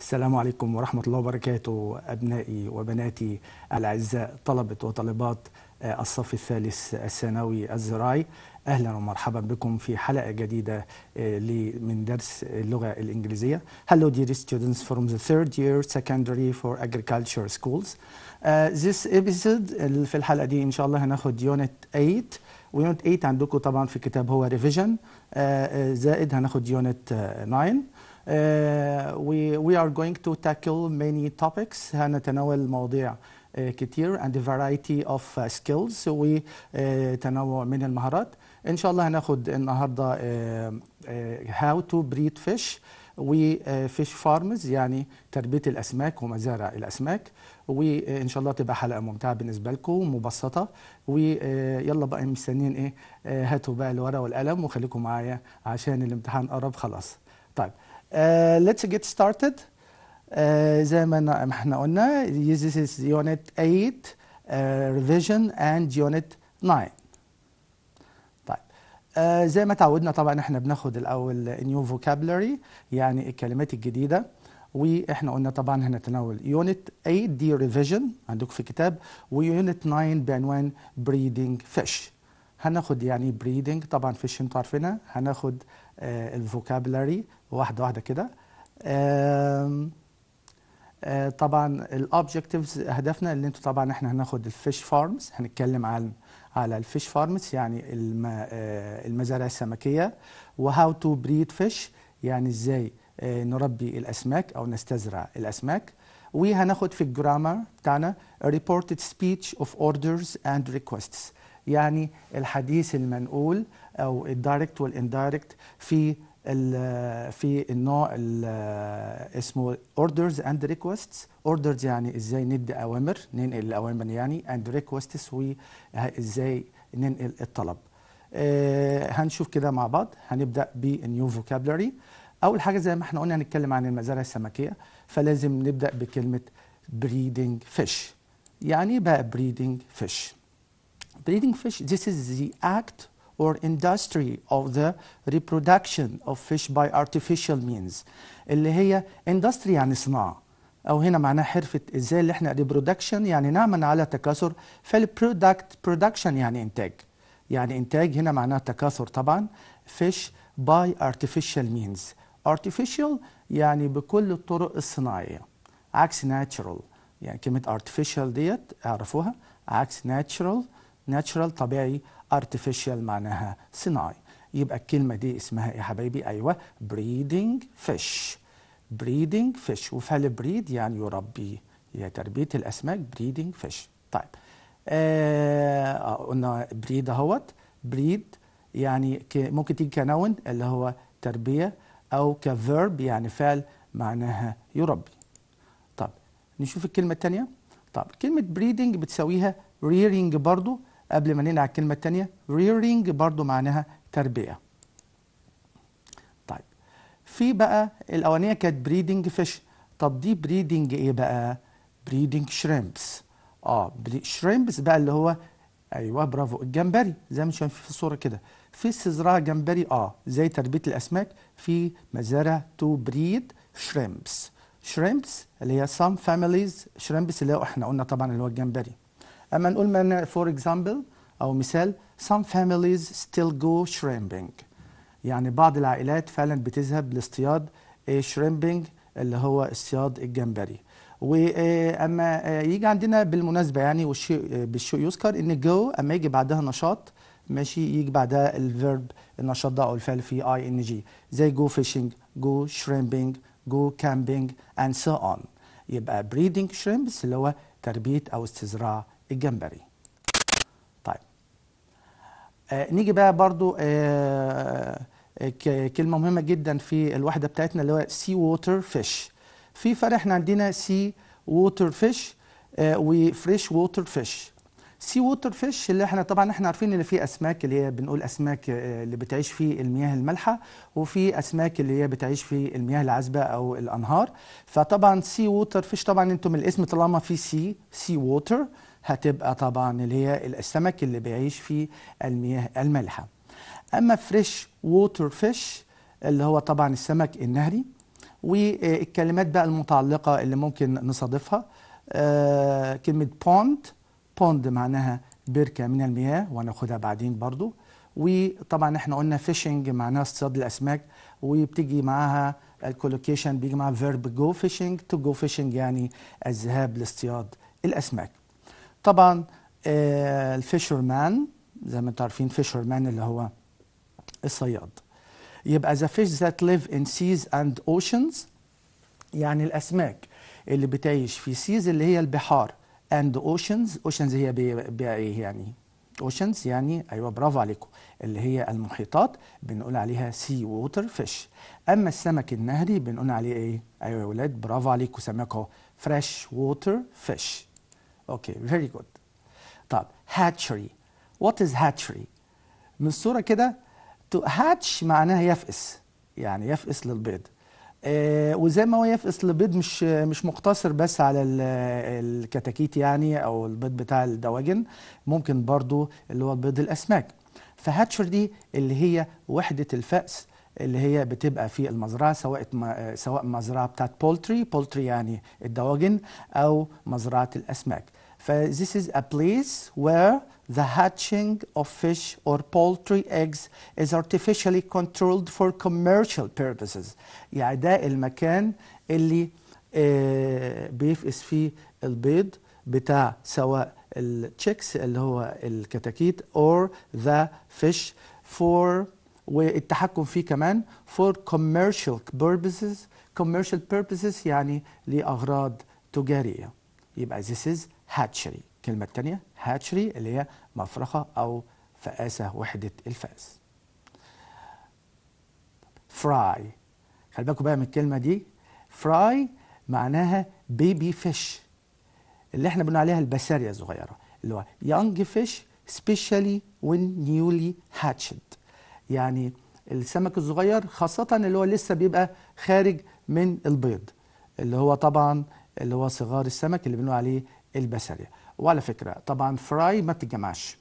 السلام عليكم ورحمة الله وبركاته أبنائي وبناتي الأعزاء طلبة وطالبات آه، الصف الثالث الثانوي الزراعي اهلا ومرحبا بكم في حلقه جديده آه، من درس اللغه الانجليزيه Hello dear students from the third year secondary for agriculture schools uh, this episode في الحلقه دي ان شاء الله هناخد يونت 8 ويونت 8 عندكم طبعا في الكتاب هو ريفيجن uh, زائد هناخد يونت 9 Uh, we, we are going to tackle many topics هنتناول مواضيع uh, كتير and a variety of uh, skills وتنوع من المهارات ان شاء الله هناخد النهارده how to breed fish وفيش فارمز يعني تربيه الاسماك ومزارع الاسماك وان شاء الله تبقى حلقه ممتعه بالنسبه لكم ومبسطه ويلا بقى مستنيين ايه هاتوا بقى الورقه والقلم وخليكم معايا عشان الامتحان قرب خلاص Uh, let's get started uh, زي ما احنا قلنا this is unit 8 uh, revision and unit 9 طيب زي ما تعودنا طبعا احنا بناخد الاول new vocabulary يعني الكلمات الجديده واحنا قلنا طبعا هنتناول يونت 8 دي ريفيجن عندكم في الكتاب ويونت 9 بعنوان بريدنج فيش هناخد يعني بريدنج طبعا فيش انتوا عارفينها هناخد آه، الفوكابلري واحده واحده كده آه، طبعا الاوبجكتيفز اهدافنا اللي انتوا طبعا احنا هناخد الفيش فارمز هنتكلم عن على الفيش فارمز يعني آه، المزارع السمكيه وهاو تو بريد فيش يعني ازاي نربي الاسماك او نستزرع الاسماك وهناخد في الجرامر بتاعنا reported speech of orders and requests يعني الحديث المنقول او الدايركت والاندايركت في في النوع اسمه اوردرز اند ريكويستس اوردرز يعني ازاي ندي اوامر ننقل الاوامر يعني اند ريكويستس وازاي ننقل الطلب آه هنشوف كده مع بعض هنبدا بالنيو فوكابلري اول حاجه زي ما احنا قلنا هنتكلم عن المزارع السمكيه فلازم نبدا بكلمه بريدنج فيش يعني بقى بريدنج فيش breeding fish, this is the act or industry of the reproduction of fish by artificial means اللي هي industry يعني صناعة أو هنا معناها حرفة إزاي اللي احنا reproduction يعني نعمل على تكاثر فالproduct production يعني إنتاج يعني إنتاج هنا معناها تكاثر طبعا fish by artificial means artificial يعني بكل الطرق الصناعية عكس natural يعني كلمة artificial ديت اعرفوها عكس natural ناتشرال طبيعي artificial معناها صناعي يبقى الكلمة دي اسمها ايه يا حبايبي ايوه بريدنج فيش بريدنج فيش وفعل بريد يعني يربي هي تربية الاسماك بريدنج فيش طيب آه قلنا بريد اهوت بريد يعني ممكن تيجي كنون اللي هو تربية او كفيرب يعني فعل معناها يربي طب نشوف الكلمة الثانية طب كلمة بريدنج بتساويها ريرنج برضو قبل ما على الكلمة التانية rearing برضو معناها تربية طيب في بقى الأولانية كانت breeding fish طب دي breeding إيه بقى breeding shrimps اه shrimps بقى اللي هو ايوه برافو الجمبري زي ما شايفين في الصورة كده في استزراع جمبري اه زي تربية الأسماك في مزارع تو بريد شريمبس شريمبس اللي هي some families شريمبس اللي هو احنا قلنا طبعا اللي هو الجمبري اما نقول من فور اكزامبل او مثال some families still go shrimping يعني بعض العائلات فعلا بتذهب لاصطياد شريمبينج اللي هو اصطياد الجمبري واما آه، آه، يجي عندنا بالمناسبه يعني والشيء آه، بالشيء يذكر ان جو اما يجي بعدها نشاط ماشي يجي بعدها الفيرب النشاط ده او الفعل في اي ان جي زي جو فيشنج جو شريمبينج جو كامبينج اند سو اون يبقى بريدنج شريمبس اللي هو تربيه او استزراع الجمبري طيب آه نيجي بقى برضو آه, آه، كلمة مهمة جدا في الوحدة بتاعتنا اللي هو سي ووتر فيش في فرق احنا عندنا سي ووتر فيش وفريش ووتر فيش سي ووتر فيش اللي احنا طبعا احنا عارفين ان في اسماك اللي هي بنقول اسماك آه، اللي بتعيش في المياه المالحه وفي اسماك اللي هي بتعيش في المياه العذبه او الانهار فطبعا سي ووتر فيش طبعا انتم الاسم طالما في سي سي ووتر هتبقى طبعا اللي هي السمك اللي بيعيش في المياه المالحه اما فريش ووتر فيش اللي هو طبعا السمك النهري والكلمات بقى المتعلقه اللي ممكن نصادفها آه، كلمه بوند بوند معناها بركه من المياه وناخدها بعدين برضو وطبعا احنا قلنا فيشنج معناها اصطياد الاسماك وبتيجي معاها الكولوكيشن بيجي معاها فيرب جو فيشنج تو جو فيشنج يعني الذهاب لاصطياد الاسماك طبعا آه، الفيشر مان زي ما انتم عارفين فيشر مان اللي هو الصياد يبقى ذا فيش ذات ليف ان سيز اند اوشنز يعني الاسماك اللي بتعيش في سيز اللي هي البحار اند اوشنز اوشنز هي ايه يعني اوشنز يعني ايوه برافو عليكم اللي هي المحيطات بنقول عليها سي ووتر فيش اما السمك النهري بنقول عليه ايه ايوه يا ولاد برافو عليكم سمكه فريش ووتر فيش اوكي فيري جود طب هاتشري وات از هاتشري من الصوره كده تو هاتش معناها يفقس يعني يفقس للبيض آه وزي ما هو يفقس للبيض مش مش مقتصر بس على الكتاكيت يعني او البيض بتاع الدواجن ممكن برضو اللي هو بيض الاسماك فهاتشر دي اللي هي وحده الفأس اللي هي بتبقى في المزرعه سواء سواء مزرعه بتاعت بولتري بولتري يعني الدواجن او مزرعه الاسماك Uh, this is a place where the hatching of fish or poultry eggs is artificially controlled for commercial purposes يعني ده المكان اللي بيفقس uh, فيه البيض بتاع سواء التشيكس اللي هو الكتاكيت or the fish for والتحكم فيه كمان for commercial purposes commercial purposes يعني لأغراض تجارية يبقى this is هاتشري الكلمة الثانية هاتشري اللي هي مفرخة أو فقاسة وحدة الفأس فراي خلي بالكم بقى من الكلمة دي فراي معناها بيبي فيش اللي احنا بنقول عليها البسارية الصغيرة اللي هو يونج فيش سبيشالي وين نيولي هاتشد يعني السمك الصغير خاصة اللي هو لسه بيبقى خارج من البيض اللي هو طبعا اللي هو صغار السمك اللي بنقول عليه البشريه وعلى فكره طبعا فراي ما بتتجمعش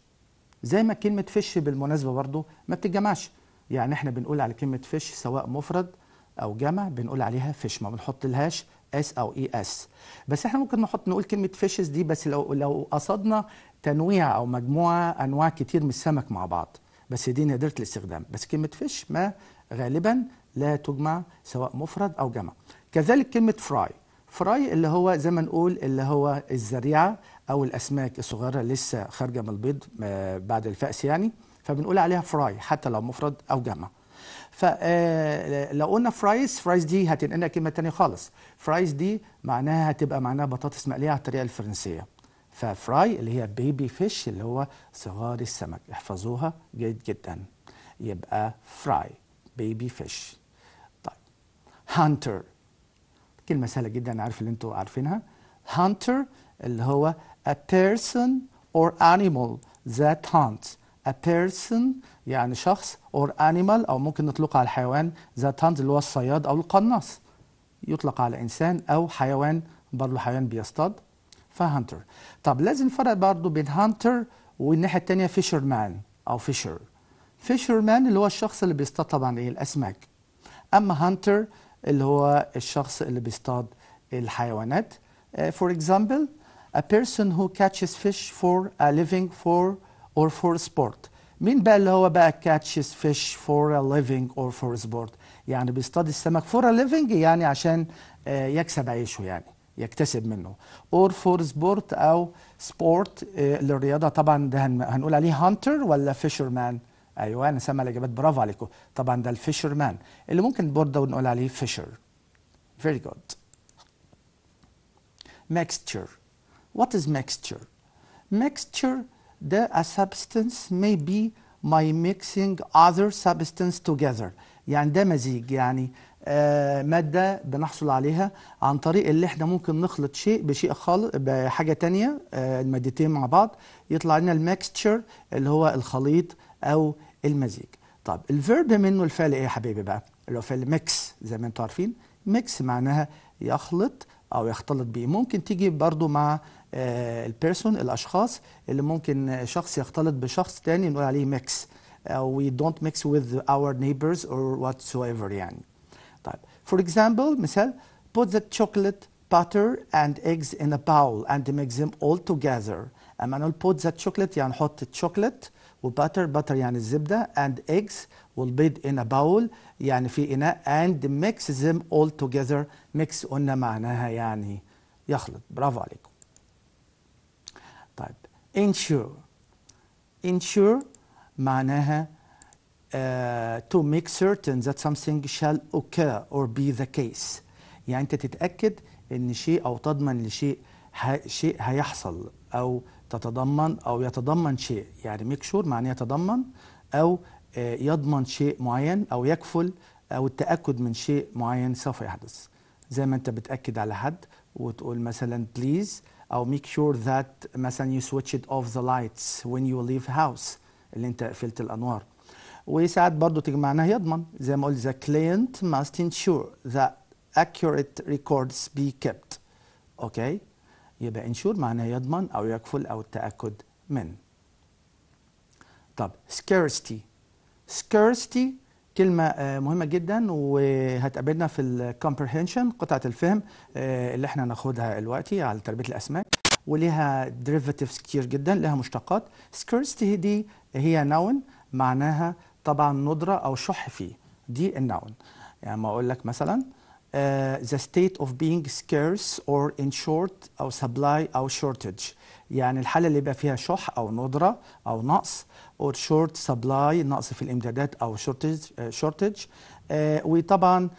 زي ما كلمه فيش بالمناسبه برضو ما بتتجمعش يعني احنا بنقول على كلمه فيش سواء مفرد او جمع بنقول عليها فيش ما بنحط لهاش اس او اي e اس بس احنا ممكن نحط نقول كلمه فيشز دي بس لو لو قصدنا تنويع او مجموعه انواع كتير من السمك مع بعض بس دي نادره الاستخدام بس كلمه فيش ما غالبا لا تجمع سواء مفرد او جمع كذلك كلمه فراي فراي اللي هو زي ما نقول اللي هو الزريعه او الاسماك الصغيره لسه خارجه من البيض آه، بعد الفأس يعني فبنقول عليها فراي حتى لو مفرد او جمع فلو آه، قلنا فرايز فرايز دي هتنقلنا كلمه تانية خالص فرايز دي معناها هتبقى معناها بطاطس مقليه على الطريقه الفرنسيه ففراي اللي هي بيبي فيش اللي هو صغار السمك احفظوها جيد جدا يبقى فراي بيبي فيش طيب هانتر كلمه سهله جدا انا عارف ان انتوا عارفينها hunter اللي هو a person or animal that hunts a person يعني شخص or animal او ممكن نطلقه على الحيوان ذات hunts اللي هو الصياد او القناص يطلق على انسان او حيوان برضه حيوان بيصطاد فهانتر طب لازم نفرق برضه بين هانتر والناحيه الثانيه فيشر مان او فيشر فيشر مان اللي هو الشخص اللي بيصطاد طبعا ايه الاسماك اما هانتر اللي هو الشخص اللي بيصطاد الحيوانات for example a person who catches fish for a living for or for sport مين بقى اللي هو بقى catches fish for a living or for sport يعني بيصطاد السمك for a living يعني عشان يكسب عيشه يعني يكتسب منه or for sport او sport للرياضة طبعا ده هنقول عليه hunter ولا fisherman ايوه انا سامع الاجابات برافو عليكم طبعا ده الفيشر مان اللي ممكن برضه نقول عليه فيشر فيري جود ميكستشر وات از ميكستشر ميكستشر ده a substance may be by mixing other substance together يعني ده مزيج يعني آه مادة بنحصل عليها عن طريق اللي احنا ممكن نخلط شيء بشيء خالص بحاجة ثانيه آه المادتين مع بعض يطلع لنا الميكستشر اللي هو الخليط أو المزيج طب الفيرب منه الفعل ايه يا حبيبي بقى اللي هو فعل ميكس زي ما انتم عارفين ميكس معناها يخلط او يختلط بيه ممكن تيجي برضو مع آه، البيرسون الاشخاص اللي ممكن شخص يختلط بشخص تاني نقول عليه ميكس وي ميكس وذ اور نيبرز اور وات سو ايفر يعني طيب فور اكزامبل مثال put the chocolate butter and eggs in a bowl and mix them all together اما نقول بوت ذا تشوكلت يعني نحط تشوكلت وباتر باتر يعني الزبده اند ايجز والبيض ان باول يعني في اناء اند ميكس ذيم اول توجذر ميكس قلنا معناها يعني يخلط برافو عليكم طيب انشور انشور معناها uh, to make certain that something shall occur or be the case يعني انت تتاكد ان شيء او تضمن لشيء شيء هيحصل او تتضمن أو يتضمن شيء يعني ميكشور معناه يتضمن أو آه، يضمن شيء معين أو يكفل أو التأكد من شيء معين سوف يحدث زي ما أنت بتأكد على حد وتقول مثلا بليز أو ميك شور ذات مثلا يو سويتش أوف ذا لايتس وين يو ليف هاوس اللي أنت قفلت الأنوار وساعات برضه تيجي معناها يضمن زي ما قلت ذا كلاينت ماست انشور ذا accurate records be kept okay يبقى انشور معناه يضمن أو يكفل أو التأكد من طب scarcity scarcity كلمة آه، مهمة جدا وهتقابلنا في الكومبرهنشن قطعة الفهم آه، اللي احنا هناخدها دلوقتي على تربية الأسماك وليها derivatives كتير جدا لها مشتقات scarcity دي هي نون معناها طبعا ندرة أو شح فيه دي النون يعني ما أقول لك مثلا Uh, the state of being scarce or in short أو supply أو shortage يعني الحالة اللي يبقى فيها شح أو ندرة أو نقص or short supply نقص في الإمدادات أو shortage, uh, shortage. Uh, وطبعا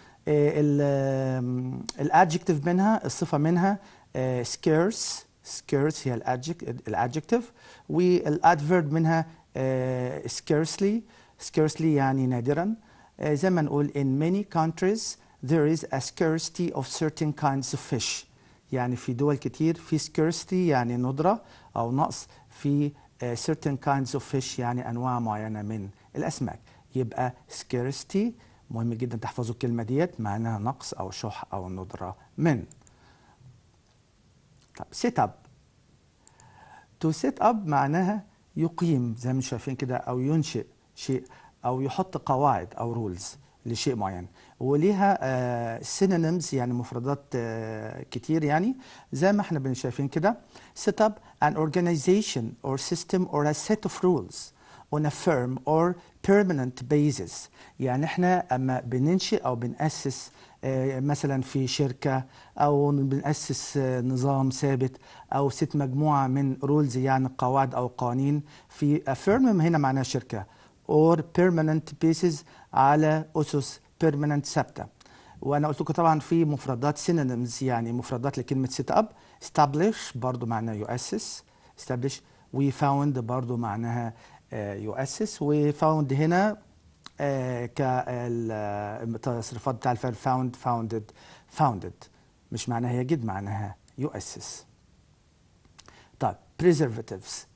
الادجكتيف um, منها الصفة منها scarce scarce هي الادجكتيف والادفيرب منها scarcely scarcely يعني نادرا زي ما نقول in many countries there is a scarcity of certain kinds of fish يعني في دول كتير في scarcity يعني ندرة أو نقص في uh, certain kinds of fish يعني أنواع معينة من الأسماك يبقى scarcity مهم جدا تحفظوا الكلمة ديت معناها نقص أو شح أو ندرة من طب set up to set up معناها يقيم زي ما شايفين كده أو ينشئ شيء أو يحط قواعد أو rules لشيء معين وليها سينونيمز آه، يعني مفردات آه، كتير يعني زي ما احنا بنشايفين كده set up an organization or system or a set of rules on a firm or permanent basis يعني احنا اما بننشئ او بنأسس آه، مثلا في شركة أو بنأسس نظام ثابت أو ست مجموعة من رولز يعني قواعد أو قوانين في firm هنا معناها شركة or permanent basis على أسس بيرمننت ثابته وانا قلت لكم طبعا في مفردات سينونيمز يعني مفردات لكلمه سيت اب استابليش برضه معناها يؤسس استابليش وي فاوند برضه معناها آه، يؤسس وفاوند هنا آه، كالتصريفات آه، بتاع الفعل فاوند فاوندد فاوندد مش معناها يجد معناها يؤسس طيب preservatives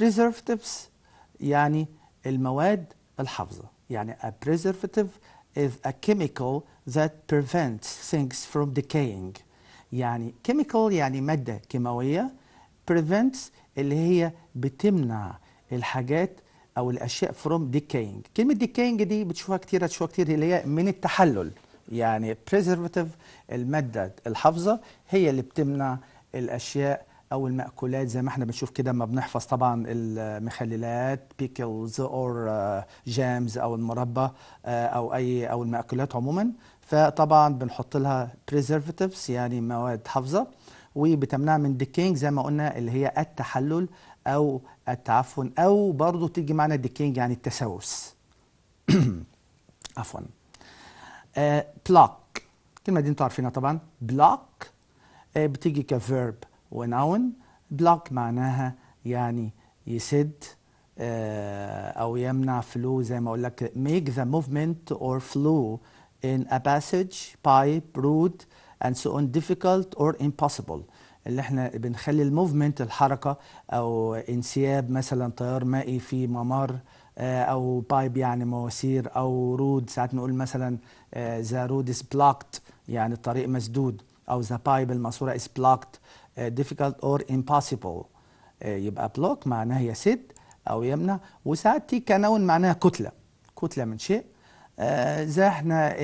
preservatives يعني المواد الحافظه يعني a preservative is a chemical that prevents things from decaying يعني chemical يعني مادة كيماوية prevents اللي هي بتمنع الحاجات أو الأشياء from decaying كلمة decaying دي بتشوفها كتير هتشوفها كتير اللي هي من التحلل يعني preservative المادة الحافظة هي اللي بتمنع الأشياء او الماكولات زي ما احنا بنشوف كده ما بنحفظ طبعا المخللات بيكلز اور جامز او المربى آه، او اي او الماكولات عموما فطبعا بنحط لها بريزرفاتيفز يعني مواد حافظه وبتمنع من ديكينج زي ما قلنا اللي هي التحلل او التعفن او برضه تيجي معنا ديكينج يعني التسوس عفوا بلاك آه، الكلمه دي انتوا عارفينها طبعا بلاك آه، بتيجي كفيرب ونون بلوك معناها يعني يسد آه، او يمنع فلو زي ما اقول لك ميك ذا موفمنت اور فلو ان ا باسج بايب رود اند سو اون ديفيكولت اور امبوسيبل اللي احنا بنخلي الموفمنت الحركه او انسياب مثلا تيار مائي في ممر آه، او بايب يعني مواسير او رود ساعات نقول مثلا ذا رود از بلوكت يعني الطريق مسدود او ذا بايب الماسوره از بلوكت آه، difficult or impossible آه، يبقى block معناها يسد أو يمنع وساعات تي كنون معناها كتلة كتلة من شيء آه، زي احنا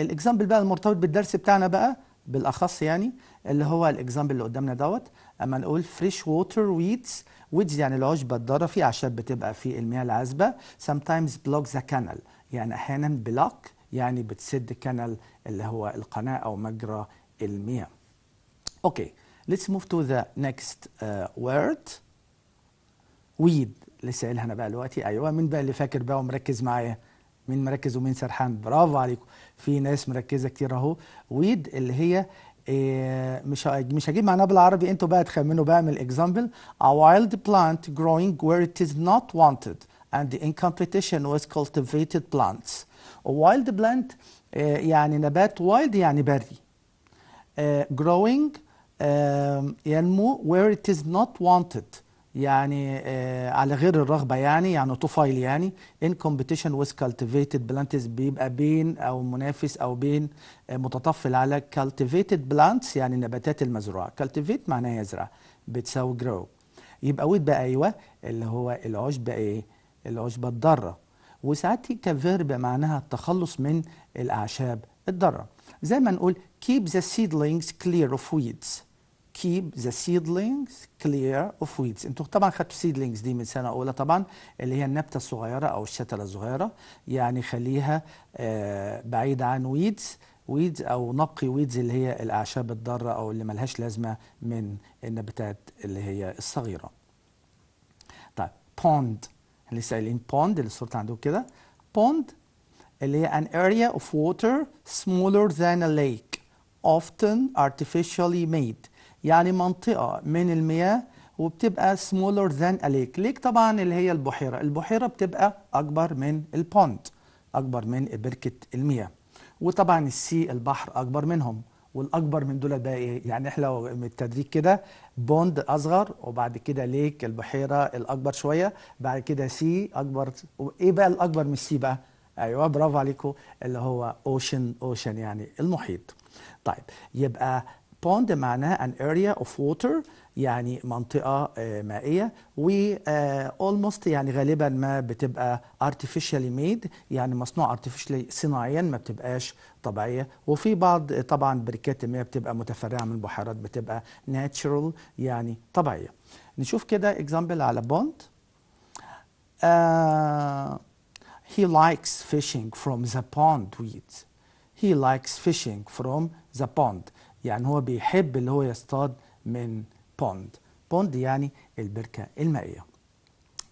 الاكزامبل بقى المرتبط بالدرس بتاعنا بقى بالاخص يعني اللي هو الاكزامبل اللي قدامنا دوت اما نقول فريش ووتر ويدز ويدز يعني العشب الضرفي عشان بتبقى في المياه العذبه sometimes block the canal يعني احيانا بلوك يعني بتسد كنل اللي هو القناه او مجرى المياه اوكي okay. Let's move to the next uh, word weed لسه قايلها انا بقى دلوقتي ايوه مين بقى اللي فاكر بقى ومركز معايا مين مركز ومين سرحان برافو عليكم في ناس مركزه كتير اهو ويد اللي هي مش مش هجيب معناها بالعربي انتوا بقى تخمنوا بقى من الاكزامبل a wild plant growing where it is not wanted and in competition with cultivated plants a wild plant يعني نبات wild يعني بري growing ينمو where it is not wanted يعني آه، على غير الرغبة يعني يعني طفيل يعني in competition with cultivated plants بيبقى بين أو منافس أو بين آه، متطفل على cultivated plants يعني النباتات المزروعة cultivate معناها يزرع بتساوي grow يبقى ويت بقى أيوة اللي هو العشب إيه العشبة الضارة وساعات كفيرب معناها التخلص من الأعشاب الضارة زي ما نقول Keep the seedlings clear of weeds. keep the seedlings clear of weeds انتوا طبعا خدتوا seedlings دي من سنه اولى طبعا اللي هي النبته الصغيره او الشتله الصغيره يعني خليها آه بعيد عن ويدز ويدز او نقي ويدز اللي هي الاعشاب الضاره او اللي ملهاش لازمه من النباتات اللي هي الصغيره طيب pond اللي سائلين pond اللي الصورة عندكم كده pond اللي هي an area of water smaller than a lake often artificially made يعني منطقة من المياه وبتبقى smaller than a lake ليك طبعا اللي هي البحيرة البحيرة بتبقى أكبر من البوند أكبر من بركة المياه وطبعا السي البحر أكبر منهم والأكبر من دول بقى إيه يعني إحنا لو التدريج كده بوند أصغر وبعد كده ليك البحيرة الأكبر شوية بعد كده سي أكبر وإيه بقى الأكبر من السي بقى أيوه برافو عليكم اللي هو أوشن أوشن يعني المحيط طيب يبقى pond معناها an area of water يعني منطقة آه، مائية و آه، almost يعني غالبا ما بتبقى artificially made يعني مصنوع artificially صناعيا ما بتبقاش طبيعية وفي بعض طبعا بركات المياه بتبقى متفرعة من البحيرات بتبقى natural يعني طبيعية نشوف كده example على بوند uh, آه، he likes fishing from the pond weeds he likes fishing from the pond يعني هو بيحب اللي هو يصطاد من pond pond يعني البركة المائية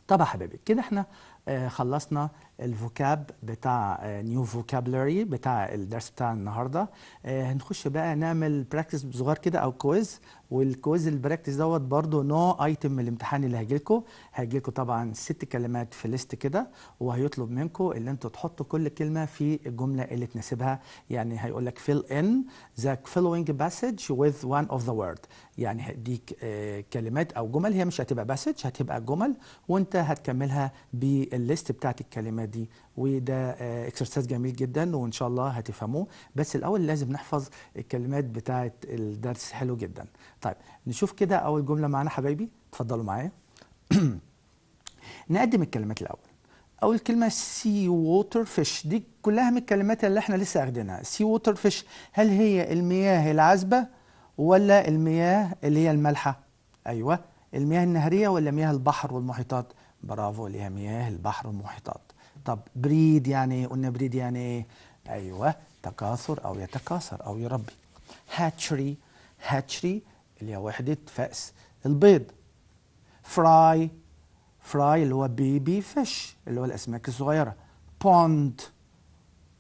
طب يا حبيبي كده احنا آه، خلصنا الفوكاب بتاع نيو آه، فوكابلري بتاع الدرس بتاع النهارده آه، هنخش بقى نعمل براكتس صغير كده او كويز والكويز البراكتس دوت برضو نوع ايتم من الامتحان اللي هيجي لكم هيجي لكم طبعا ست كلمات في ليست كده وهيطلب منكم ان انتوا تحطوا كل كلمه في الجمله اللي تناسبها يعني هيقول لك fill in the following passage with one of the word يعني هديك آه، كلمات او جمل هي مش هتبقى باسج هتبقى جمل وانت هتكملها بالليست بتاعت الكلمات الكلمات دي وده اكسرسايز آه، جميل جدا وان شاء الله هتفهموه بس الاول لازم نحفظ الكلمات بتاعه الدرس حلو جدا طيب نشوف كده اول جمله معانا حبايبي اتفضلوا معايا نقدم الكلمات الاول اول كلمه سي ووتر فيش دي كلها من الكلمات اللي احنا لسه اخدينها سي ووتر فيش هل هي المياه العذبه ولا المياه اللي هي المالحه ايوه المياه النهريه ولا مياه البحر والمحيطات برافو اللي هي مياه البحر والمحيطات طب بريد يعني قلنا بريد يعني ايه ايوه تكاثر او يتكاثر او يربي هاتشري هاتشري اللي هي وحده فأس البيض فراي فراي اللي هو بيبي فيش اللي هو الاسماك الصغيره بوند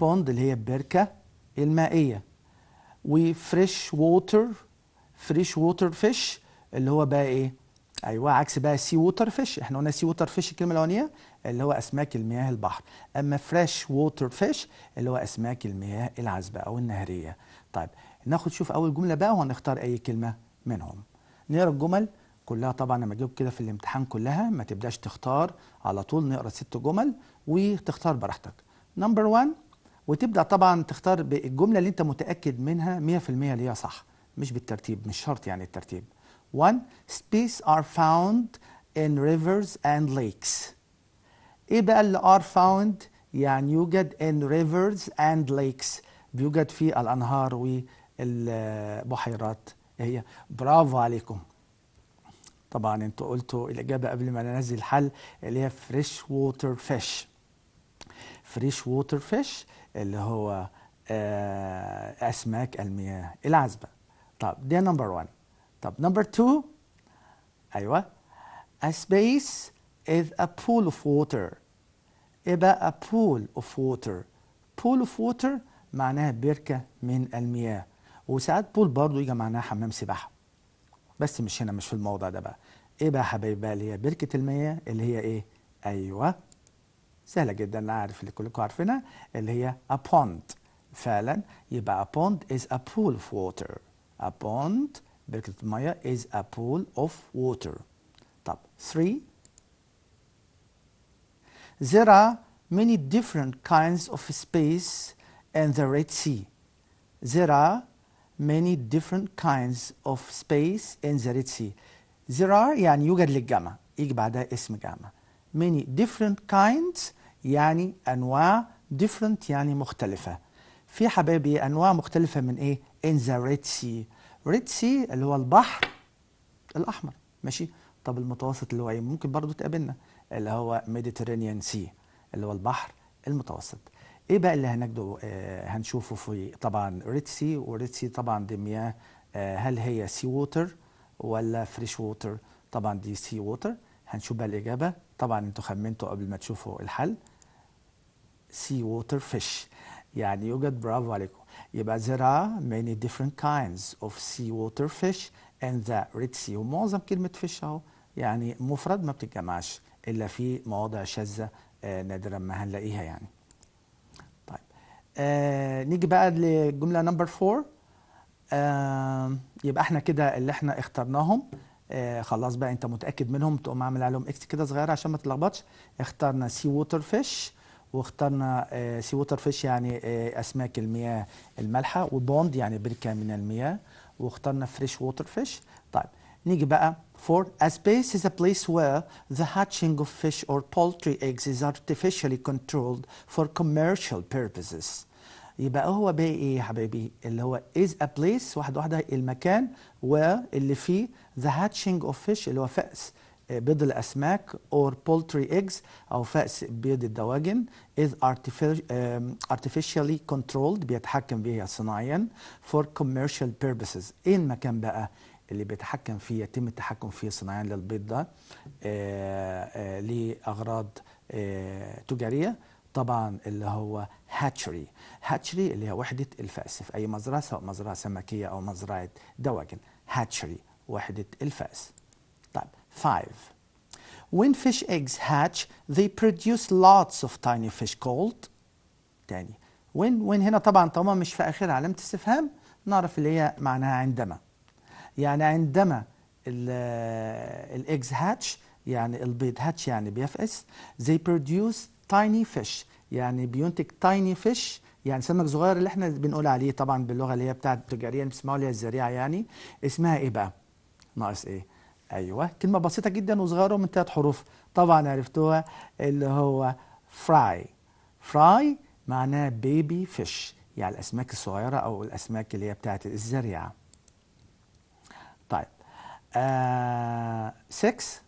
بوند اللي هي البركه المائيه وفريش ووتر فريش ووتر فيش اللي هو بقى ايه ايوه عكس بقى سي ووتر فيش احنا قلنا سي ووتر فيش الكلمه الاولانيه اللي هو اسماك المياه البحر اما فريش ووتر فيش اللي هو اسماك المياه العذبه او النهريه طيب ناخد شوف اول جمله بقى وهنختار اي كلمه منهم نقرا الجمل كلها طبعا لما تجيب كده في الامتحان كلها ما تبداش تختار على طول نقرا ست جمل وتختار براحتك نمبر 1 وتبدا طبعا تختار بالجمله اللي انت متاكد منها 100% اللي هي صح مش بالترتيب مش شرط يعني الترتيب 1 space are found in rivers and lakes ايه بقى اللي are found يعني يوجد in rivers and lakes بيوجد في الانهار والبحيرات إيه هي برافو عليكم طبعا انتوا قلتوا الاجابه قبل ما ننزل الحل اللي هي فريش ووتر فيش فريش ووتر فيش اللي هو آه، اسماك المياه العذبه طب دي نمبر 1 طب نمبر 2 ايوه a space is a pool of water ايه a pool of water pool of water معناها بركة من المياه وساعات بول برضو يجي معناها حمام سباحة بس مش هنا مش في الموضع ده بقى ايه بقى يا بقى اللي هي بركة المياه اللي هي ايه ايوه سهلة جدا انا عارف اللي كلكم عارفينها اللي هي a pond فعلا يبقى a pond is a pool of water a pond بركة المياه is a pool of water طب 3 there are many different kinds of space in the Red Sea. There are many different kinds of space in the Red Sea. There are يعني يوجد للجامعة. يجي بعدها اسم جامعة. Many different kinds يعني أنواع different يعني مختلفة. في حبايبي أنواع مختلفة من إيه؟ in the Red Sea. Red Sea اللي هو البحر الأحمر ماشي؟ طب المتوسط اللي هو إيه؟ ممكن برضه تقابلنا. اللي هو ميديترينيان سي اللي هو البحر المتوسط ايه بقى اللي هنجده آه، هنشوفه في طبعا ريد سي وريد سي طبعا دي مياه آه، هل هي سي ووتر ولا فريش ووتر طبعا دي سي ووتر هنشوف بقى الاجابه طبعا انتوا خمنتوا قبل ما تشوفوا الحل سي ووتر فيش يعني يوجد برافو عليكم يبقى there are many different kinds of water fish and the red sea ومعظم كلمة fish اهو يعني مفرد ما بتتجمعش الا في مواضع شاذه آه، نادرا ما هنلاقيها يعني طيب آه نيجي بقى للجمله نمبر 4 آه يبقى احنا كده اللي احنا اخترناهم آه خلاص بقى انت متاكد منهم تقوم عامل عليهم اكس كده صغيره عشان ما تتلخبطش اخترنا سي ووتر فيش واخترنا سي ووتر فيش يعني آه، اسماك المياه المالحه وبوند يعني بركه من المياه واخترنا فريش ووتر فيش طيب نيجي بقى For a space is a place where the hatching of fish or poultry eggs is artificially controlled for commercial purposes. يبقى هو باقي ايه يا اللي هو is a place واحد المكان where اللي فيه the hatching of fish اللي هو فأس بيض الأسماك or poultry eggs أو فأس بيض الدواجن is artificially controlled بيتحكم بيها صناعيا for commercial purposes إيه المكان بقى؟ اللي بيتحكم فيه يتم التحكم فيه صناعيا للبيض ده آه، آه، لأغراض آه، تجارية طبعا اللي هو هاتشري هاتشري اللي هي وحدة الفأس في أي مزرعة سواء مزرعة سمكية أو مزرعة دواجن هاتشري وحدة الفأس طيب 5 When fish eggs hatch they produce lots of tiny fish called تاني when when هنا طبعا طالما مش في آخرها علامة استفهام نعرف اللي هي معناها عندما يعني عندما الايجز آه، هاتش يعني البيض هاتش يعني بيفقس they produce tiny fish يعني بينتج tiny fish يعني سمك صغير اللي احنا بنقول عليه طبعا باللغه اللي هي بتاعت التجاريه بنسموها اللي هي الزريعه يعني اسمها ايه بقى؟ ناقص ايه؟ ايوه كلمه بسيطه جدا وصغيره ومن ثلاث حروف طبعا عرفتوها اللي هو فراي فراي معناه بيبي فيش يعني الاسماك الصغيره او الاسماك اللي هي بتاعت الزريعه طيب 6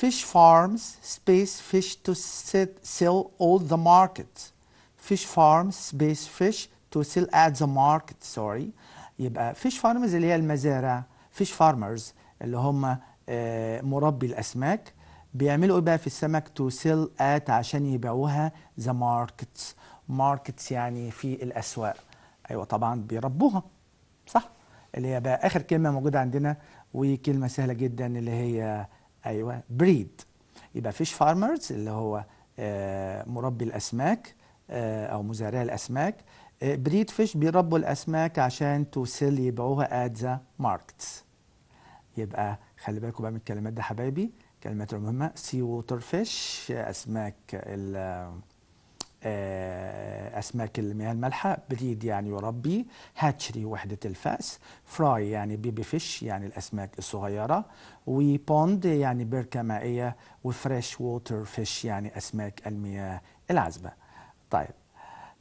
fish farms space fish to sit, sell all the markets fish farms space fish to sell at the market sorry يبقى fish farms اللي هي المزارع fish farmers اللي هم مربي الاسماك بيعملوا ايه بقى في السمك to sell at عشان يبيعوها the markets ماركتس يعني في الاسواق ايوه طبعا بيربوها صح اللي هي بقى اخر كلمه موجوده عندنا وكلمه سهله جدا اللي هي ايوه بريد يبقى فيش فارمرز اللي هو آه، مربي الاسماك آه، او مزارع الاسماك بريد آه، فيش بيربوا الاسماك عشان توسل يبيعوها ات ذا ماركتس يبقى خلي بالكم بقى من الكلمات ده حبايبي كلمات مهمه سي ووتر فيش اسماك ال آه، أسماك المياه المالحة بريد يعني يربي هاتشري وحدة الفأس فراي يعني بيبي فيش يعني الأسماك الصغيرة وبوند يعني بركة مائية وفريش ووتر فيش يعني أسماك المياه العذبة طيب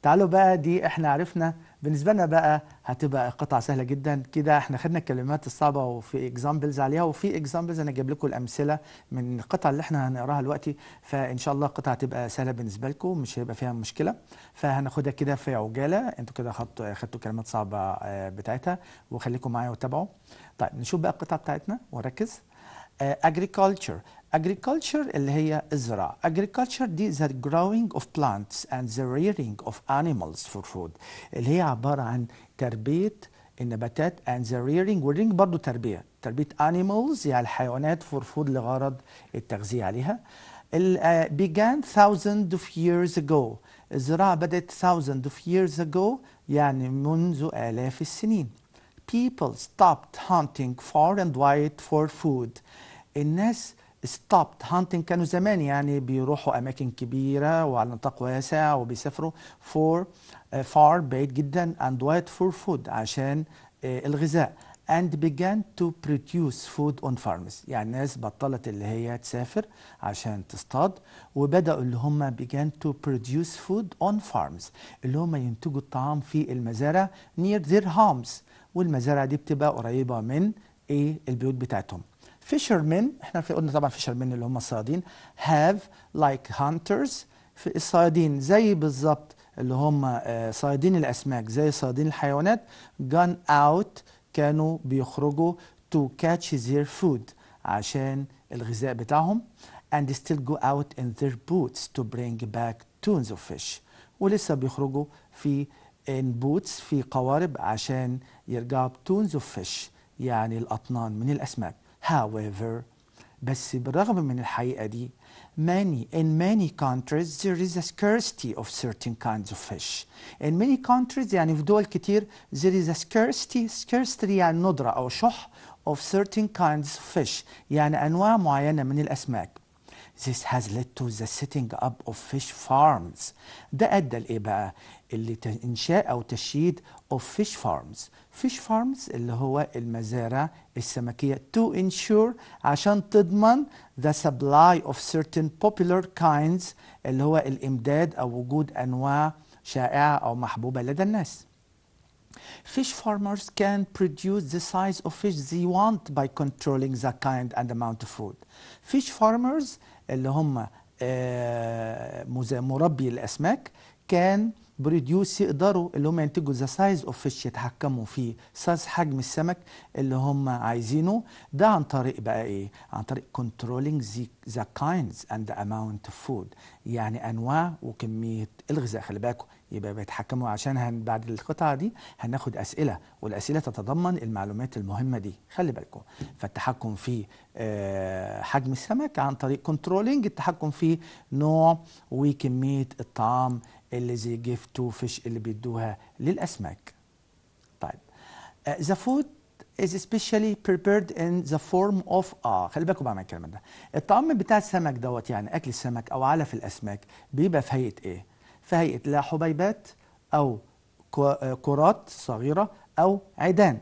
تعالوا بقى دي احنا عرفنا بالنسبة لنا بقى هتبقى قطعة سهلة جدا كده احنا خدنا الكلمات الصعبة وفي اكزامبلز عليها وفي اكزامبلز انا جايب لكم الامثلة من القطع اللي احنا هنقراها دلوقتي فان شاء الله القطعة هتبقى سهلة بالنسبة لكم مش هيبقى فيها مشكلة فهناخدها كده في عجالة انتوا كده خدتوا خدتوا كلمات صعبة آه، بتاعتها وخليكم معايا وتابعوا طيب نشوف بقى القطعة بتاعتنا وركز آه، agriculture agriculture اللي هي agriculture دي the growing of plants and the rearing of animals for food اللي هي عبارة عن تربية النباتات and the rearing والرينج برضو تربية تربية animals يعني الحيوانات for food لغرض التغذية عليها uh, began thousands of years ago الزراعة بدأت thousands of years ago يعني منذ آلاف السنين people stopped hunting far and wide for food الناس ستوبت هانتنج كانوا زمان يعني بيروحوا اماكن كبيره وعلى نطاق واسع وبيسافروا فور فار uh, بعيد جدا اند وايت فور فود عشان uh, الغذاء and began to produce food on farms يعني الناس بطلت اللي هي تسافر عشان تصطاد وبدأوا اللي هم began to produce food on farms اللي هم ينتجوا الطعام في المزارع near their homes والمزارع دي بتبقى قريبة من ايه البيوت بتاعتهم fishermen احنا في قلنا طبعا fishermen اللي هم الصيادين have like hunters في الصيادين زي بالظبط اللي هم آه، صيادين الاسماك زي صيادين الحيوانات gone out كانوا بيخرجوا to catch their food عشان الغذاء بتاعهم and still go out in their boots to bring back tons of fish ولسه بيخرجوا في in boots في قوارب عشان يرجعوا tons of fish يعني الأطنان من الأسماك However, بس بالرغم من الحقيقة دي many in many countries there is a scarcity of certain kinds of fish in many countries يعني في دول كتير there is a scarcity scarcity يعني ندرة أو شح of certain kinds of fish يعني أنواع معينة من الأسماك This has led to the setting up of fish farms. ده أدى لإيه بقى؟ اللي انشاء او تشييد اوف فيش فارمز فيش فارمز اللي هو المزارع السمكيه تو انشور عشان تضمن ذا سبلاي اوف سيرتن بوبيلر كاينز اللي هو الامداد او وجود انواع شائعه او محبوبه لدى الناس Fish farmers can produce the size of fish they want by controlling the kind and amount of food. Fish farmers اللي هم آه، مربي الأسماك can بروديوس يقدروا اللي هم ينتجوا ذا سايز اوف فيش يتحكموا في سايز حجم السمك اللي هم عايزينه ده عن طريق بقى ايه عن طريق كنترولينج ذا كاينز اند اماونت اوف فود يعني انواع وكميه الغذاء خلي بالكم يبقى بيتحكموا عشان هن بعد القطعه دي هناخد اسئله والاسئله تتضمن المعلومات المهمه دي خلي بالكم فالتحكم في آه، حجم السمك عن طريق كنترولينج التحكم في نوع وكميه الطعام اللي زي جيف تو فيش اللي بيدوها للأسماك طيب ذا فود از سبيشالي بريبيرد ان ذا فورم اوف اه خلي بالكم بقى من الكلام ده الطعام بتاع السمك دوت يعني اكل السمك او علف الاسماك بيبقى في هيئه ايه في هيئه لا حبيبات او آه، كرات صغيره او عيدان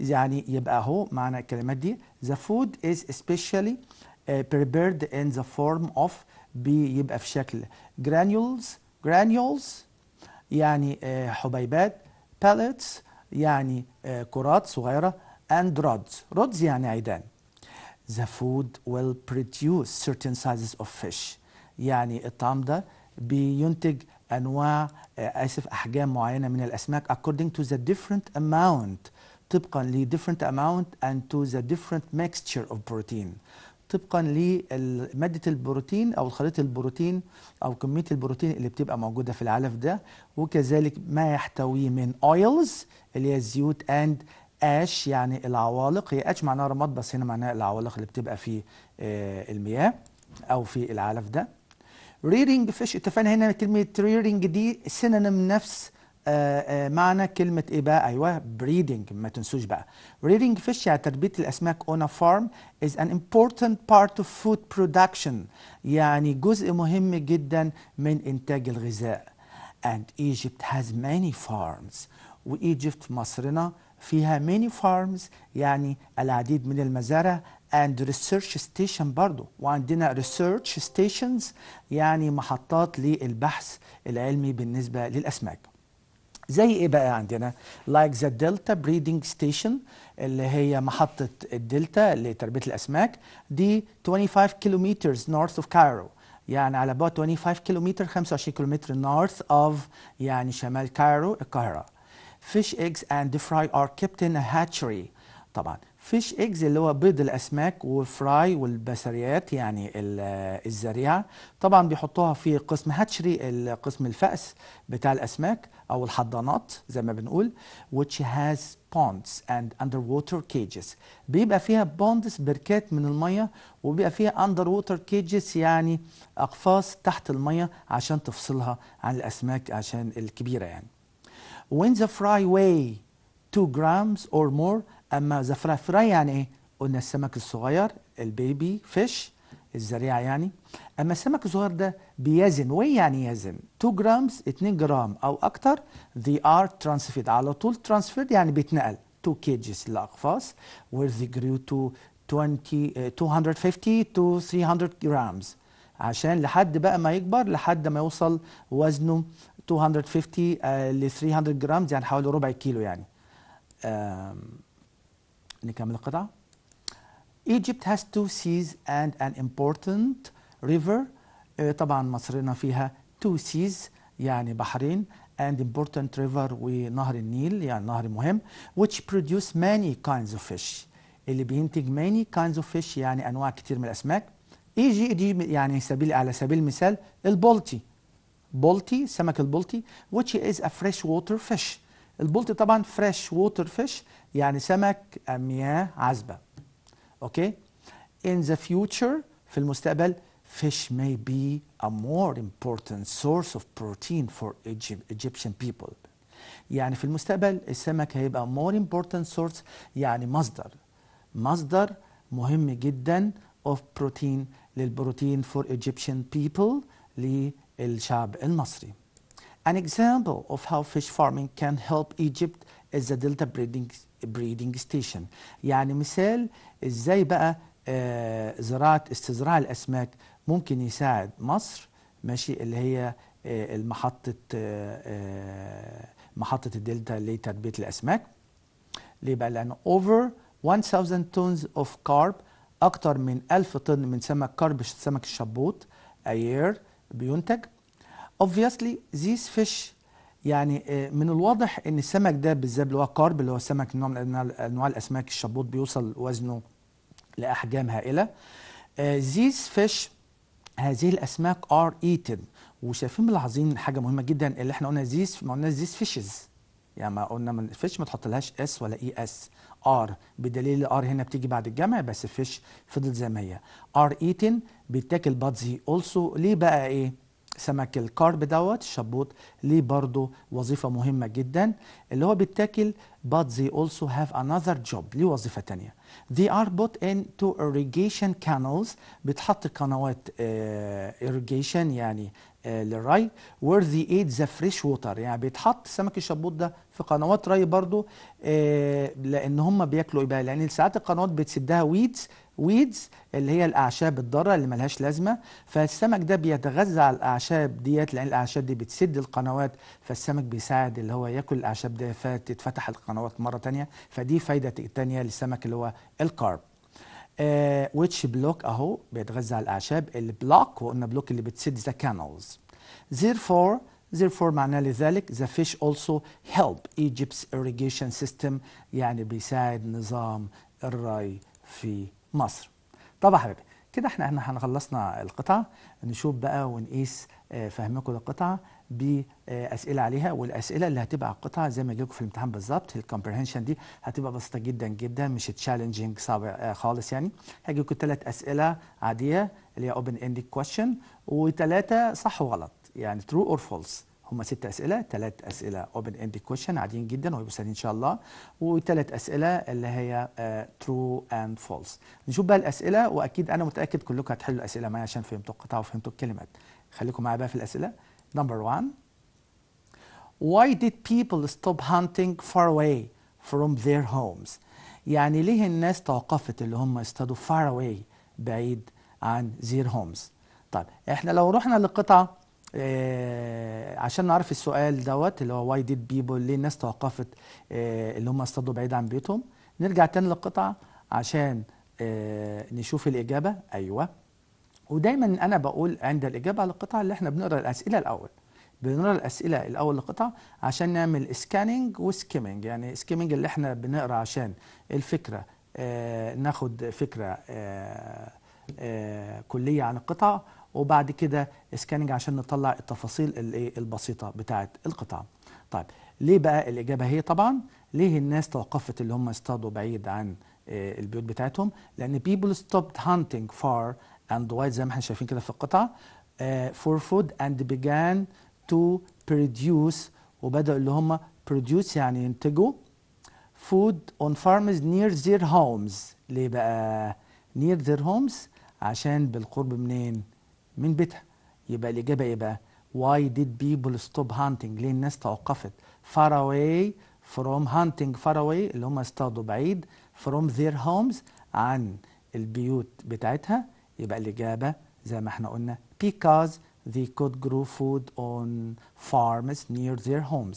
يعني يبقى هو معنى الكلمات دي ذا فود از especially آه، prepared in the form of بيبقى في شكل granules granules يعني حبيبات eh, pellets يعني كرات صغيرة and rods rods يعني عيدان the food will produce certain sizes of fish يعني الطعام ده بينتج أنواع آسف أحجام معينة من الأسماك according to the different amount طبقا ل different amount and to the different mixture of protein طبقا لماده البروتين او خليط البروتين او كميه البروتين اللي بتبقى موجوده في العلف ده وكذلك ما يحتويه من اويلز اللي هي الزيوت اند اش يعني العوالق هي اش معناها رماد بس هنا معناها العوالق اللي بتبقى في آه، المياه او في العلف ده rearing فيش اتفقنا هنا كلمه rearing دي synonym نفس آه، آه، معنى كلمة إيه بقى؟ أيوه بريدنج ما تنسوش بقى. بريدنج فيش يعني تربية الأسماك on a farm is an important part of food production يعني جزء مهم جدا من إنتاج الغذاء. And Egypt has many farms وإيجيبت مصرنا فيها many farms يعني العديد من المزارع and research station برضو وعندنا research stations يعني محطات للبحث العلمي بالنسبة للأسماك. زي ايه بقى عندنا لايك ذا دلتا بريدنج ستيشن اللي هي محطه الدلتا لتربيه الاسماك دي 25 كيلومتر نورث اوف كايرو يعني على بعد 25 كيلومتر 25 كيلومتر نورث اوف يعني شمال كايرو القاهره fish eggs and the fry are kept in a hatchery طبعا فيش ايجز اللي هو بيض الاسماك وفراي والبسريات يعني الزريعه طبعا بيحطوها في قسم هاتشري قسم الفأس بتاع الاسماك او الحضانات زي ما بنقول which has ponds and underwater cages بيبقى فيها بوندز بركات من الميه وبيبقى فيها underwater cages يعني اقفاص تحت الميه عشان تفصلها عن الاسماك عشان الكبيره يعني when the fry weigh 2 grams or more اما فرا يعني ايه قلنا السمك الصغير البيبي فيش الزريعة يعني أما السمك الصغير ده بيزن وي يعني يزن 2 جرامز 2 جرام أو أكتر they are transferred على طول transferred يعني بيتنقل 2 كيجز لأقفاص where they grew to 20 250 آه، to 300 جرامز عشان لحد بقى ما يكبر لحد ما يوصل وزنه 250 آه، ل 300 جرامز يعني حوالي ربع كيلو يعني نكمل القطعة Egypt has two seas and an important river إيه، طبعا مصرنا فيها two seas يعني بحرين and important river ونهر النيل يعني نهر مهم which produce many kinds of fish اللي بينتج many kinds of fish يعني انواع كتير من الاسماك اي جي دي يعني سبيل على سبيل المثال البلطي بلطي سمك البلطي which is a fresh water fish البلطي طبعا فريش ووتر فيش يعني سمك مياه عذبه اوكي in the future في المستقبل fish may be a more important source of protein for Egyptian people يعني في المستقبل السمك هيبقى more important source يعني مصدر مصدر مهم جدا of protein للبروتين for Egyptian people للشعب المصري An example of how fish farming can help Egypt is the delta breeding, breeding station يعني مثال ازاي بقى آه زراعة استزراع الأسماك ممكن يساعد مصر ماشي اللي هي آه المحطة آه, آه، محطة الدلتا لتربية الأسماك ليه بقى لأن over 1000 tons of carp أكتر من 1000 طن من سمك كرب سمك الشبوط a year بينتج اوبفيسلي ذيس فيش يعني آه، من الواضح ان السمك ده بالذات اللي هو كارب اللي هو سمك نوع من انواع الاسماك الشبوط بيوصل وزنه لاحجام هائله ذيس آه، فيش هذه الاسماك ار ايتن وشايفين بالعظيم حاجه مهمه جدا اللي احنا قلنا ذيس ما قلناش ذيس فيشز يعني ما قلنا من فيش ما تحطلهاش اس ولا اي اس ار بدليل ار هنا بتيجي بعد الجمع بس فيش فضل زي ما هي ار ايتن بيتاكل بادزي اولسو ليه بقى ايه سمك الكارب دوت الشبوط ليه برضه وظيفة مهمة جدا اللي هو بيتاكل but they also have another job ليه وظيفة ثانيه they are put into irrigation canals بتحط قنوات uh, irrigation يعني uh, للري where they eat the fresh water يعني بيتحط سمك الشبوط ده في قنوات ري برضه آه، uh, لأن هم بياكلوا إيه بقى لأن ساعات القنوات بتسدها ويدز ويدز اللي هي الاعشاب الضاره اللي ملهاش لازمه فالسمك ده بيتغذى على الاعشاب ديت لان الاعشاب دي بتسد القنوات فالسمك بيساعد اللي هو ياكل الاعشاب دي فتتفتح القنوات مره تانية فدي فايده تانية للسمك اللي هو الكارب ويتش آه، بلوك اهو بيتغذى على الاعشاب البلوك وقلنا بلوك اللي بتسد ذا كانالز therefore therefore معناه لذلك the fish also help Egypt's irrigation system يعني بيساعد نظام الري في مصر طب يا حبيبي كده احنا احنا خلصنا القطعه نشوف بقى ونقيس آه، فهمكم للقطعه باسئله عليها والاسئله اللي هتبقى على القطعه زي ما لكم في الامتحان بالظبط الكومبرهنشن دي هتبقى بسيطه جدا جدا مش تشالنجينج صعب آه، خالص يعني هيجي لكم ثلاث اسئله عاديه اللي هي اوبن اند كويشن وثلاثه صح وغلط يعني ترو اور فولس هم ست اسئله ثلاث اسئله اوبن اند كويشن عاديين جدا وهيبقوا سهلين ان شاء الله وثلاث اسئله اللي هي ترو اند فولس نشوف بقى الاسئله واكيد انا متاكد كلكم هتحلوا الاسئله معايا عشان فهمتوا القطع وفهمتوا الكلمات خليكم معايا بقى في الاسئله نمبر 1 Why did people stop hunting far away from their homes يعني ليه الناس توقفت اللي هم يصطادوا far away بعيد عن their homes طيب احنا لو رحنا للقطعه آه عشان نعرف السؤال دوت اللي هو واي ديد بيبول ليه الناس توقفت آه اللي هم اصطادوا بعيد عن بيتهم نرجع تاني للقطعه عشان آه نشوف الاجابه ايوه ودايما انا بقول عند الاجابه على القطعه اللي احنا بنقرا الاسئله الاول بنقرا الاسئله الاول لقطع عشان نعمل سكاننج وسكيمنج يعني سكيمنج اللي احنا بنقرا عشان الفكره آه ناخد فكره آه آه كليه عن القطعه وبعد كده سكاننج عشان نطلع التفاصيل البسيطه بتاعه القطع طيب ليه بقى الاجابه هي طبعا ليه الناس توقفت اللي هم اصطادوا بعيد عن آه، البيوت بتاعتهم لان people stopped hunting far and wide زي ما احنا شايفين كده في القطعه آه، for food and began to produce وبداوا اللي هم produce يعني ينتجوا food on farms near their homes ليه بقى near their homes عشان بالقرب منين من بيتها يبقى الإجابة يبقى إيه Why did people stop hunting؟ ليه الناس توقفت؟ Far away from hunting far away اللي هم اصطادوا بعيد from their homes عن البيوت بتاعتها يبقى الإجابة زي ما احنا قلنا because they could grow food on farms near their homes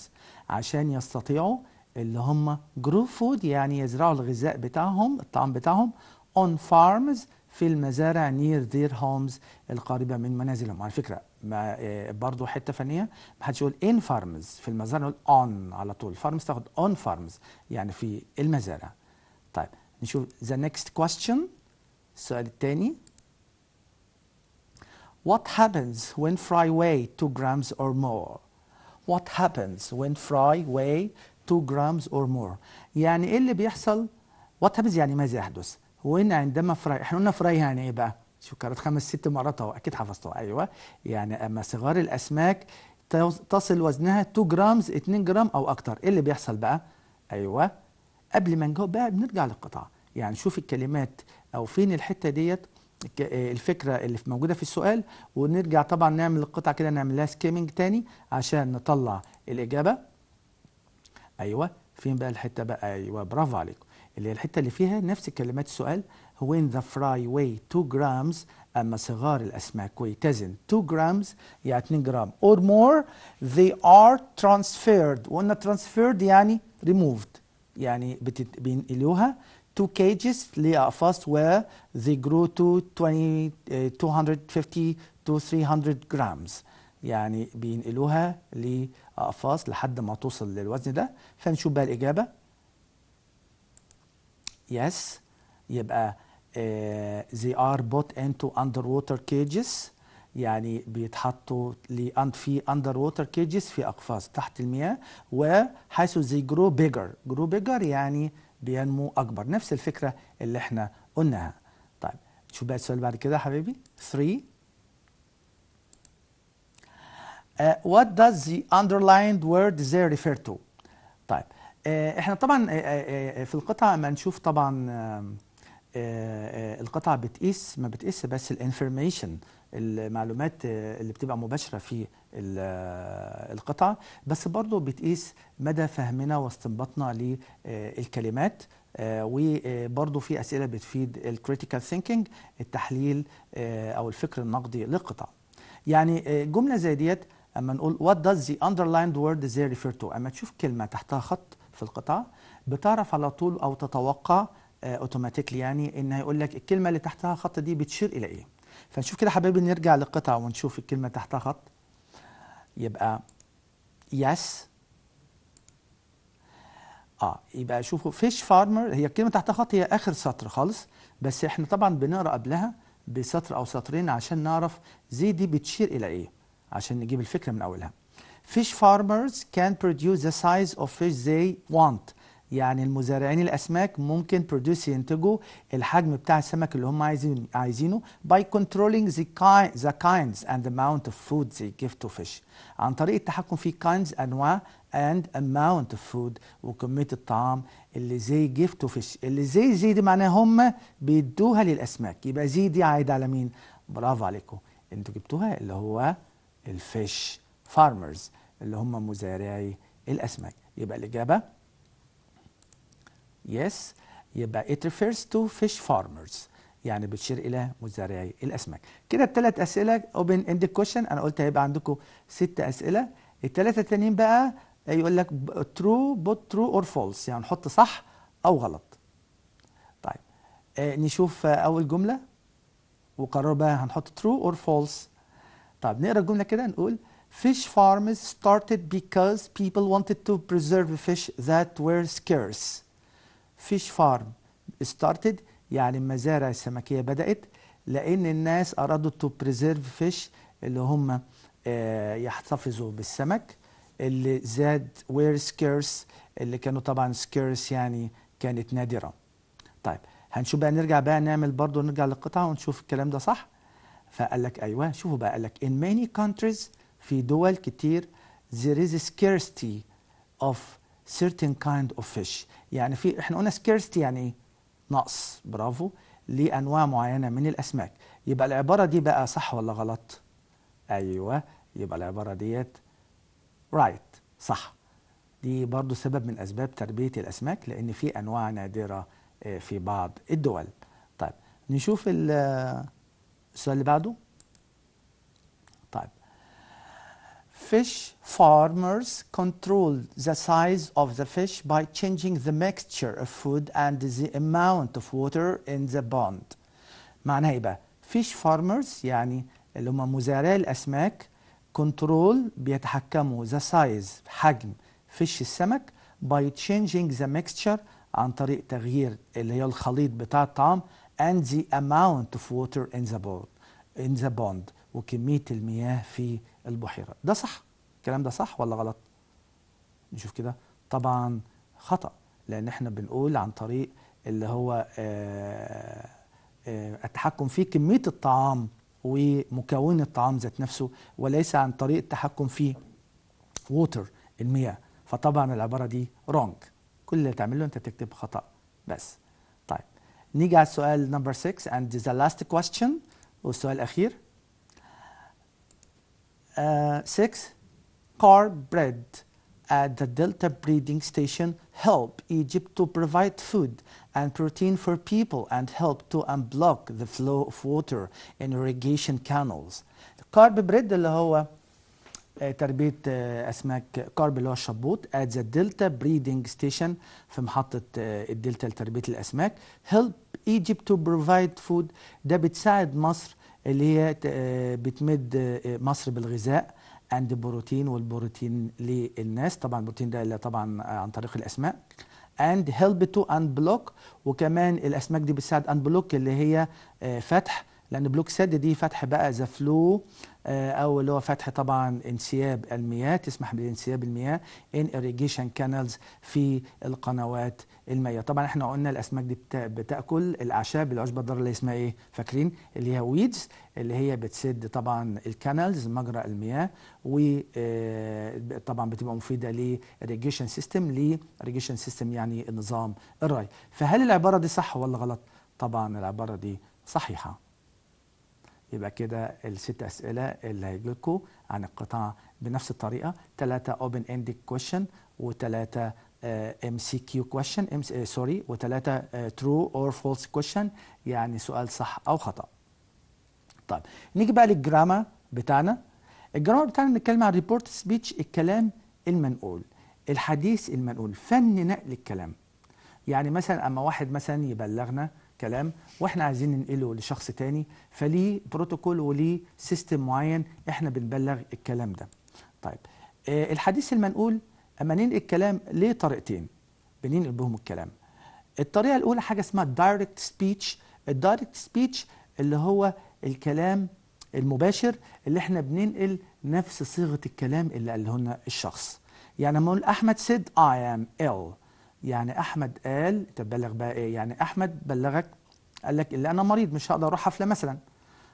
عشان يستطيعوا اللي هم grow food يعني يزرعوا الغذاء بتاعهم الطعام بتاعهم on farms في المزارع نير دير هومز القريبه من منازلهم على فكره ما آه، برضو حته فنيه ما حدش يقول ان فارمز في المزارع نقول اون على طول فارمز تاخد اون فارمز يعني في المزارع طيب نشوف ذا نيكست كويستشن السؤال الثاني What happens when fry weigh 2 grams or more? What happens when fry weigh 2 grams or more? يعني ايه اللي بيحصل؟ What happens يعني ماذا يحدث؟ وين عندما فراي احنا قلنا فراي يعني إيه بقى؟ شو خمس ست مرات أهو أكيد حفظتها أيوه يعني أما صغار الأسماك تصل وزنها 2 جرامز 2 جرام أو أكتر إيه اللي بيحصل بقى؟ أيوه قبل ما نجاوب بقى بنرجع للقطعة يعني شوف الكلمات أو فين الحتة ديت آه، الفكره اللي موجوده في السؤال ونرجع طبعا نعمل القطعه كده نعمل لها سكيمنج تاني عشان نطلع الاجابه ايوه فين بقى الحته بقى ايوه برافو عليكم اللي هي الحته اللي فيها نفس كلمات السؤال when the fry weigh 2 جرامز اما صغار الاسماك ويتزن 2 جرامز يعني 2 جرام or more they are transferred وقلنا transferred يعني ريموفد يعني بينقلوها 2 cages لأقفاص و they grow to 20 uh, 250 to 300 جرامز يعني بينقلوها لأقفاص لحد ما توصل للوزن ده فنشوف بقى الإجابة yes يبقى uh, they are put into underwater cages يعني بيتحطوا في اندر ووتر كيجز في اقفاص تحت المياه وحيث زي جرو بيجر جرو بيجر يعني بينمو اكبر نفس الفكره اللي احنا قلناها طيب شو بقى السؤال بعد كده يا حبيبي 3 Uh, what does the underlined word they refer to؟ طيب آه، احنا طبعا آه، آه، في القطع ما نشوف طبعا القطع بتقيس ما بتقيس بس الانفورميشن المعلومات اللي بتبقى مباشرة في القطع بس برضو بتقيس مدى فهمنا واستنباطنا للكلمات وبرضه في أسئلة بتفيد الكريتيكال ثينكينج التحليل أو الفكر النقدي للقطع يعني جملة زي ديت أما نقول what does the underlined word they refer to أما تشوف كلمة تحتها خط في القطاع بتعرف على طول او تتوقع اوتوماتيكلي آه، يعني ان هيقول لك الكلمه اللي تحتها خط دي بتشير الى ايه فنشوف كده حبايبي نرجع للقطع ونشوف الكلمه تحتها خط يبقى يس اه يبقى شوفوا فيش فارمر هي الكلمه تحتها خط هي اخر سطر خالص بس احنا طبعا بنقرا قبلها بسطر او سطرين عشان نعرف زي دي بتشير الى ايه عشان نجيب الفكره من اولها fish farmers can produce the size of fish they want يعني المزارعين الاسماك ممكن برودوس ينتجوا الحجم بتاع السمك اللي هم عايزين عايزينه by controlling the, kind, the kinds and the amount of food they give to fish عن طريق التحكم في kinds انواع and amount of food وكميه الطعام اللي زي جيف تو فيش اللي زي زي دي معناها هم بيدوها للاسماك يبقى زي دي عايده على مين برافو عليكم انتوا جبتوها اللي هو الفيش فارمرز اللي هم مزارعي الاسماك يبقى الاجابه يس yes. يبقى it refers to fish farmers يعني بتشير الى مزارعي الاسماك كده الثلاث اسئله open ended question انا قلت هيبقى عندكم ست اسئله الثلاثه الثانيين بقى يقول لك true بوت true or false يعني نحط صح او غلط طيب آه، نشوف اول جمله وقرر بقى هنحط true or false طيب نقرا الجمله كده نقول Fish farms started because people wanted to preserve fish that were scarce. Fish farm started يعني المزارع السمكية بدأت لأن الناس أرادوا to preserve fish اللي هم آه، يحتفظوا بالسمك اللي زاد were scarce اللي كانوا طبعا scarce يعني كانت نادرة. طيب هنشوف بقى نرجع بقى نعمل برضه نرجع للقطعة ونشوف الكلام ده صح؟ فقال لك أيوه شوفوا بقى قال لك in many countries في دول كتير there is a scarcity of certain kind of fish يعني في احنا قلنا scarcity يعني نقص برافو لانواع معينه من الاسماك يبقى العباره دي بقى صح ولا غلط ايوه يبقى العباره ديت right صح دي برضو سبب من اسباب تربيه الاسماك لان في انواع نادره آه، في بعض الدول طيب نشوف آه، السؤال اللي بعده fish farmers control the size of the fish by changing the mixture of food and the amount of water in the pond معناها يبقى fish farmers يعني اللي هم مزارعي الأسماك كنترول بيتحكموا the size حجم fish السمك by changing the mixture عن طريق تغيير اللي هي الخليط بتاع الطعام and the amount of water in the pond in the pond وكمية المياه في البحيرة ده صح الكلام ده صح ولا غلط نشوف كده طبعا خطأ لأن احنا بنقول عن طريق اللي هو آه، آه، التحكم في كمية الطعام ومكون الطعام ذات نفسه وليس عن طريق التحكم في ووتر المياه فطبعا العبارة دي رونج كل اللي تعمله انت تكتب خطأ بس طيب نيجي على السؤال نمبر 6 اند ذا لاست كويستشن والسؤال الأخير Uh, six, car bred at the Delta Breeding Station help Egypt to provide food and protein for people and help to unblock the flow of water in irrigation canals. كارب bred اللي هو تربية أسماك كارب اللي هو الشبوط at the Delta Breeding Station في محطة الدلتا لتربية الأسماك help Egypt to provide food ده بتساعد مصر اللي هي آه، بتمد آه، مصر بالغذاء عند بروتين والبروتين للناس طبعا البروتين ده اللي طبعا آه، عن طريق الاسماك اند هيلب تو اند بلوك وكمان الاسماك دي بتساعد اند بلوك اللي هي فتح لان بلوك سد دي فتح بقى ذا آه، فلو او اللي هو فتح طبعا انسياب المياه تسمح بانسياب المياه ان اريجيشن كانلز في القنوات المياه طبعا احنا قلنا الاسماك دي بتاكل الاعشاب العشبه الضاره اللي اسمها ايه فاكرين اللي هي ويدز اللي هي بتسد طبعا الكانلز مجرى المياه وطبعا آه، بتبقى مفيده للريجيشن سيستم لريجيشن سيستم يعني النظام الري فهل العباره دي صح ولا غلط طبعا العباره دي صحيحه يبقى كده الست اسئله اللي هيجي لكم عن القطاع بنفس الطريقه ثلاثه اوبن اندد كويشن وثلاثه ام سي كيو كويشن سوري وثلاثه ترو اور فولس كويشن يعني سؤال صح او خطا طيب نيجي بقى للجرامر بتاعنا الجرامر بتاعنا بنتكلم عن ريبورت سبيتش الكلام المنقول الحديث المنقول فن نقل الكلام يعني مثلا اما واحد مثلا يبلغنا كلام واحنا عايزين ننقله لشخص تاني فليه بروتوكول وليه سيستم معين احنا بنبلغ الكلام ده طيب آه الحديث المنقول اما ننقل الكلام ليه طريقتين بننقل بهم الكلام الطريقه الاولى حاجه اسمها دايركت سبيتش الدايركت سبيتش اللي هو الكلام المباشر اللي احنا بننقل نفس صيغه الكلام اللي قاله لنا الشخص يعني لما اقول احمد سيد اي ام ill يعني احمد قال تبلغ بقى ايه يعني احمد بلغك قال لك الا انا مريض مش هقدر اروح حفله مثلا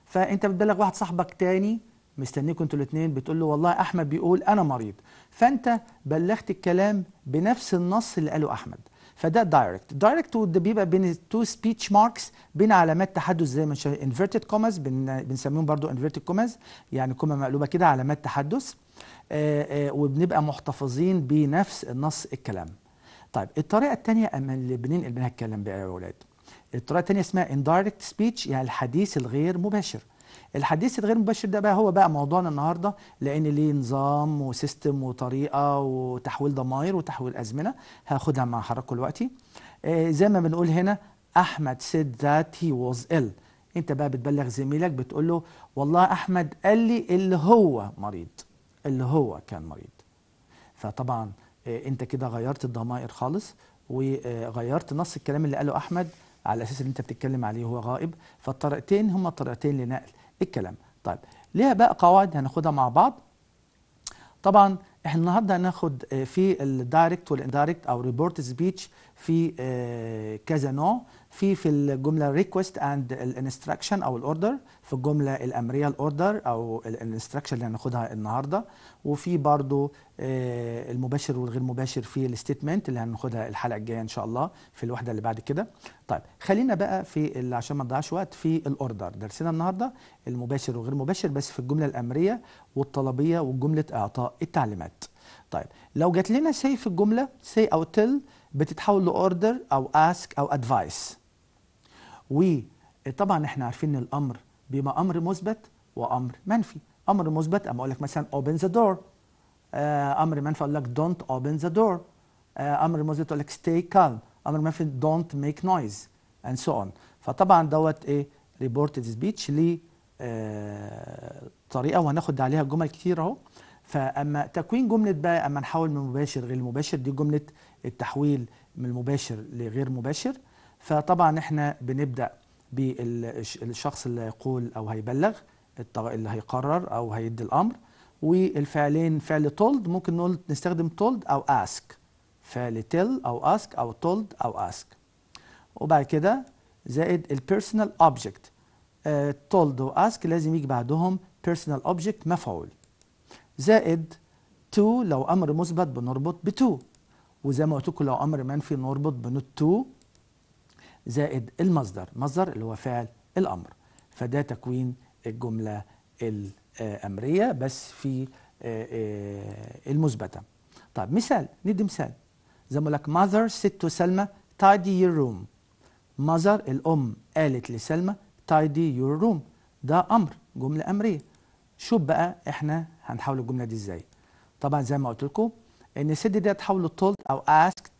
فانت بتبلغ واحد صاحبك تاني مستنيكم انتوا الاثنين بتقول له والله احمد بيقول انا مريض فانت بلغت الكلام بنفس النص اللي قاله احمد فده دايركت دايركت وده بيبقى بين تو سبيتش ماركس بين علامات تحدث زي ما انفيرتد كوماز بنسميهم برضو انفيرتد كوماز يعني كومه مقلوبه كده علامات تحدث آه، آه، وبنبقى محتفظين بنفس النص الكلام طيب الطريقه الثانيه اما اللي بننقل منها الكلام بقى يا اولاد الطريقه الثانيه اسمها indirect speech يعني الحديث الغير مباشر الحديث الغير مباشر ده بقى هو بقى موضوعنا النهارده لان ليه نظام وسيستم وطريقه وتحويل ضماير وتحويل ازمنه هاخدها مع حضراتكم دلوقتي آه زي ما بنقول هنا احمد said that he was ill انت بقى بتبلغ زميلك بتقول له والله احمد قال لي اللي هو مريض اللي هو كان مريض فطبعا آه، انت كده غيرت الضمائر خالص وغيرت نص الكلام اللي قاله احمد على اساس اللي انت بتتكلم عليه هو غائب فالطريقتين هما طريقتين لنقل الكلام طيب ليها بقى قواعد هناخدها مع بعض طبعا احنا النهارده هناخد آه، في الدايركت والاندايركت او ريبورت سبيتش في آه، كذا نوع في في الجمله ريكوست اند الانستراكشن او الاوردر في الجمله الامريه الاوردر او الانستراكشن اللي هناخدها النهارده وفي برضو آه، المباشر والغير مباشر في الستيتمنت اللي هناخدها الحلقه الجايه ان شاء الله في الوحده اللي بعد كده طيب خلينا بقى في عشان ما نضيعش وقت في الاوردر درسنا النهارده المباشر وغير مباشر بس في الجمله الامريه والطلبيه وجمله اعطاء التعليمات طيب لو جات لنا سي في الجمله سي او تل بتتحول لاوردر او اسك او ادفايس وطبعا احنا عارفين الامر بما امر مثبت وامر منفي امر مثبت اما اقول لك مثلا open the door آه، امر منفي اقول لك don't open the door آه، امر مثبت اقول لك stay calm امر منفي don't make noise and so on فطبعا دوت ايه ريبورتد سبيتش ليه طريقه وهناخد عليها جمل كتير اهو فاما تكوين جمله بقى اما نحول من مباشر غير مباشر دي جمله التحويل من المباشر لغير مباشر فطبعا احنا بنبدا بالشخص اللي هيقول او هيبلغ اللي هيقرر او هيدي الامر والفعلين فعل told ممكن نقول نستخدم told او ask فعل tell او ask او told او ask وبعد كده زائد البيرسونال اوبجكت آه، told و ask لازم يجي بعدهم personal object مفعول زائد 2 لو امر مثبت بنربط ب 2 وزي ما قلت لكم لو امر منفي نربط بنوت 2 زائد المصدر مصدر اللي هو فعل الامر فده تكوين الجمله الامريه بس في آه، آه، المثبته طيب مثال ندي مثال زي ما لك mother said to سلمى tidy your room mother الام قالت لسلمى tidy your room ده امر جمله امريه شوف بقى احنا هنحول الجمله دي ازاي طبعا زي ما قلت لكم ان سيدي ده تحوله told او asked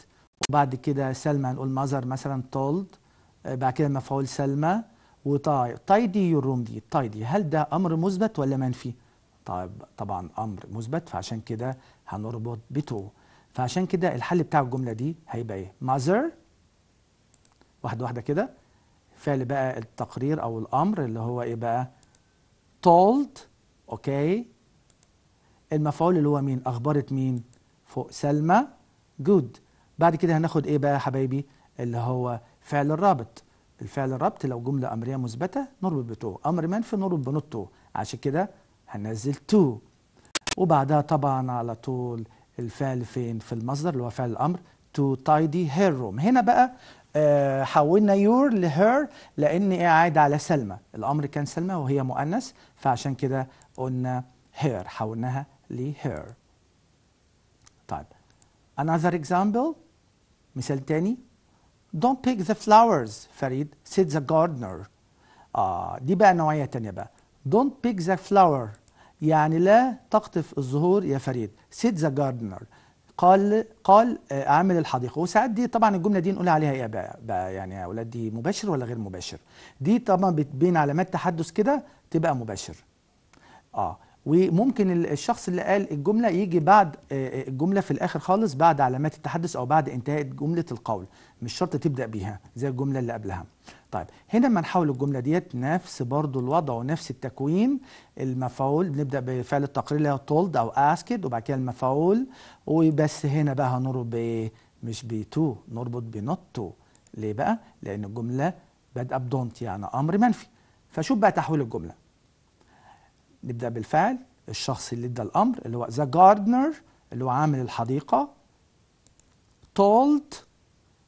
وبعد كده سلمى هنقول ماذر مثلا told آه، بعد كده مفعول سلمى وطاي تايدي يور روم دي تايدي هل ده امر مثبت ولا منفي طيب طبعا امر مثبت فعشان كده هنربط بتو فعشان كده الحل بتاع الجمله دي هيبقى ايه ماذر واحده واحده كده فعل بقى التقرير او الامر اللي هو ايه بقى told اوكي okay. المفعول اللي هو مين اخبرت مين فوق سلمى جود بعد كده هناخد ايه بقى يا حبايبي اللي هو فعل الرابط الفعل الرابط لو جمله امريه مثبته نربط بتو امر منفي نربط بنوت عشان كده هنزل تو وبعدها طبعا على طول الفعل فين في المصدر اللي هو فعل الامر تو تايدي هير روم هنا بقى آه حولنا يور لهير لان ايه عاد على سلمى الامر كان سلمى وهي مؤنث فعشان كده قلنا هير حولناها لي هير طيب another example مثال تاني don't pick the flowers فريد said the gardener آه دي بقى نوعية تانية بقى don't pick the flower يعني لا تقطف الزهور يا فريد said the gardener قال قال آه، عامل الحديقه وساعات دي طبعا الجمله دي نقول عليها ايه بقى, بقى يعني يا اولاد دي مباشر ولا غير مباشر دي طبعا بين علامات تحدث كده تبقى مباشر اه وممكن الشخص اللي قال الجمله يجي بعد آه، آه، الجمله في الاخر خالص بعد علامات التحدث او بعد انتهاء جمله القول مش شرط تبدا بيها زي الجمله اللي قبلها طيب هنا لما نحول الجمله ديت نفس برضو الوضع ونفس التكوين المفعول بنبدا بفعل التقرير اللي هو told او asked وبعد كده المفعول وبس هنا بقى هنربط بايه مش تو نربط بنوت تو ليه بقى لان الجمله بادئه بدونت يعني امر منفي فشوف بقى تحويل الجمله نبدأ بالفعل الشخص اللي ادى الأمر اللي هو ذا gardener اللي هو عامل الحديقة told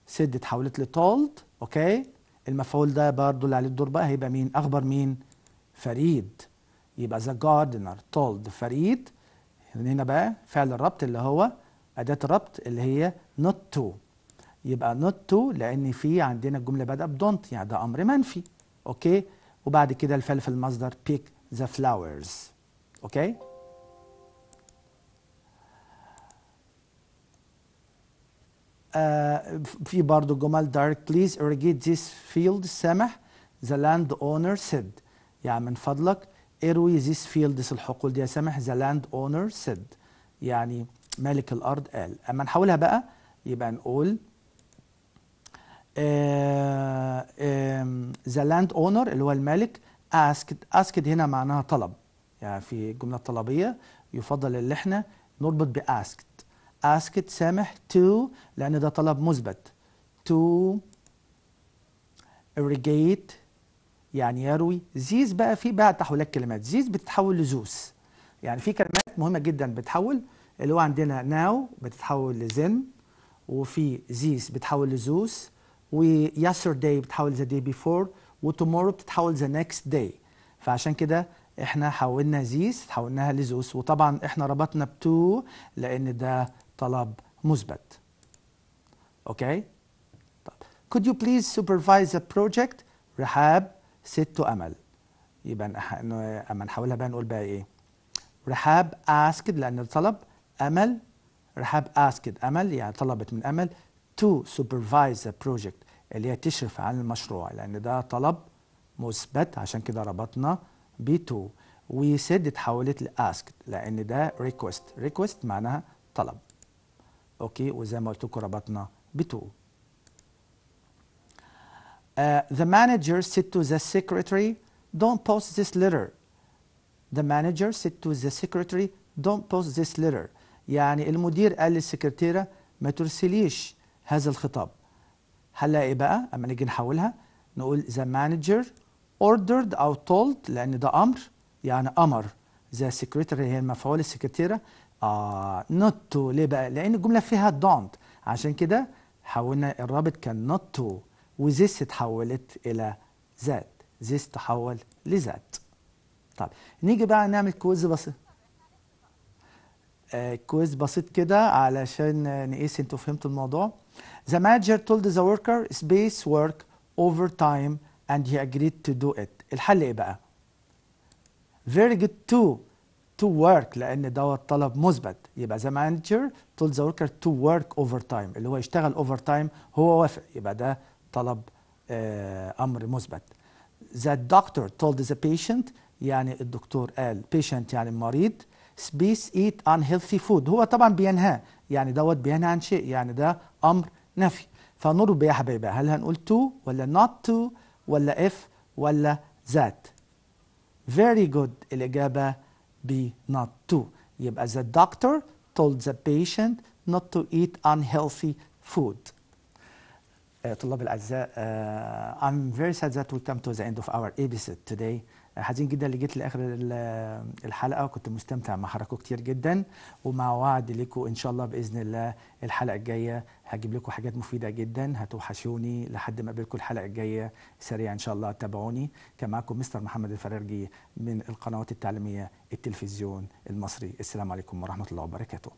سد اتحولت لتولد اوكي المفعول ده برضه اللي عليه الدور بقى هيبقى مين اخبر مين فريد يبقى ذا جاردنر تولد فريد هنا بقى فعل الربط اللي هو اداه الربط اللي هي نوت تو يبقى نوت تو لان في عندنا الجمله بدأ بدونت يعني ده امر منفي اوكي وبعد كده الفعل في المصدر بيك the flowers okay في برضه جمل direct please irrigate this field سامح the land owner said يعني من فضلك اروي this fields الحقول دي يا سامح the land owner said يعني مالك الارض قال اما نحولها بقى يبقى نقول the land owner اللي هو المالك asked asked هنا معناها طلب يعني في الجملة الطلبية يفضل ان احنا نربط ب asked asked سامح to لأن ده طلب مثبت to irrigate يعني يروي زيز بقى في بقى تحولات كلمات زيز بتتحول لزوس يعني في كلمات مهمة جدا بتتحول اللي هو عندنا ناو بتتحول لزن وفي زيس بتتحول لزوس ويسترداي بتتحول لذا داي بيفور وتومورو بتتحول ذا نيكست داي فعشان كده احنا حولنا زيس حولناها لزوس وطبعا احنا ربطنا بتو لان ده طلب مثبت اوكي طب could you please supervise the project رحاب ست امل يبقى اما نحولها بقى نقول بقى ايه رحاب asked لان الطلب امل رحاب asked امل يعني طلبت من امل to supervise the project اللي هي تشرف على المشروع لأن ده طلب مثبت عشان كده ربطنا ب 2 وسد اتحولت لاسك لأن ده ريكوست ريكوست معناها طلب أوكي وزي ما قلت لكم ربطنا ب 2 Uh, the manager said to the secretary, don't post this letter. The manager said to the secretary, don't post this letter. يعني المدير قال للسكرتيرة ما ترسليش هذا الخطاب. هنلاقي ايه بقى اما نيجي نحولها نقول the manager ordered او told لان ده امر يعني امر the secretary هي المفعول السكرتيره آه not to ليه بقى لان الجمله فيها don't عشان كده حولنا الرابط كان not to وذس اتحولت الى ذات ذس تحول لذات طب نيجي بقى نعمل كويز بسيط آه كويز بسيط كده علشان نقيس انتوا فهمتوا الموضوع The manager told the worker space work over time and he agreed to do it الحل ايه بقى very good to to work لان دوت طلب مثبت يبقى the manager told the worker to work over time اللي هو يشتغل over time هو وافق يبقى ده طلب امر مثبت the doctor told the patient يعني الدكتور قال patient يعني المريض space eat unhealthy food هو طبعا بينهى يعني دوت بينهى عن شيء يعني ده امر نفي فنربط يا حبايبي هل هنقول تو ولا نوت تو ولا اف ولا ذات very good الإجابة B نوت تو يبقى the doctor told the patient not to eat unhealthy food طلاب الأعزاء uh, I'm very sad that we come to the end of our episode today حزين جدا اللي جيت لاخر الحلقه كنت مستمتع مع حضراتكم كتير جدا ومع وعد لكم ان شاء الله باذن الله الحلقه الجايه هجيب لكم حاجات مفيده جدا هتوحشوني لحد ما اقابلكم الحلقه الجايه سريع ان شاء الله تابعوني كان معكم مستر محمد الفرارجي من القنوات التعليميه التلفزيون المصري السلام عليكم ورحمه الله وبركاته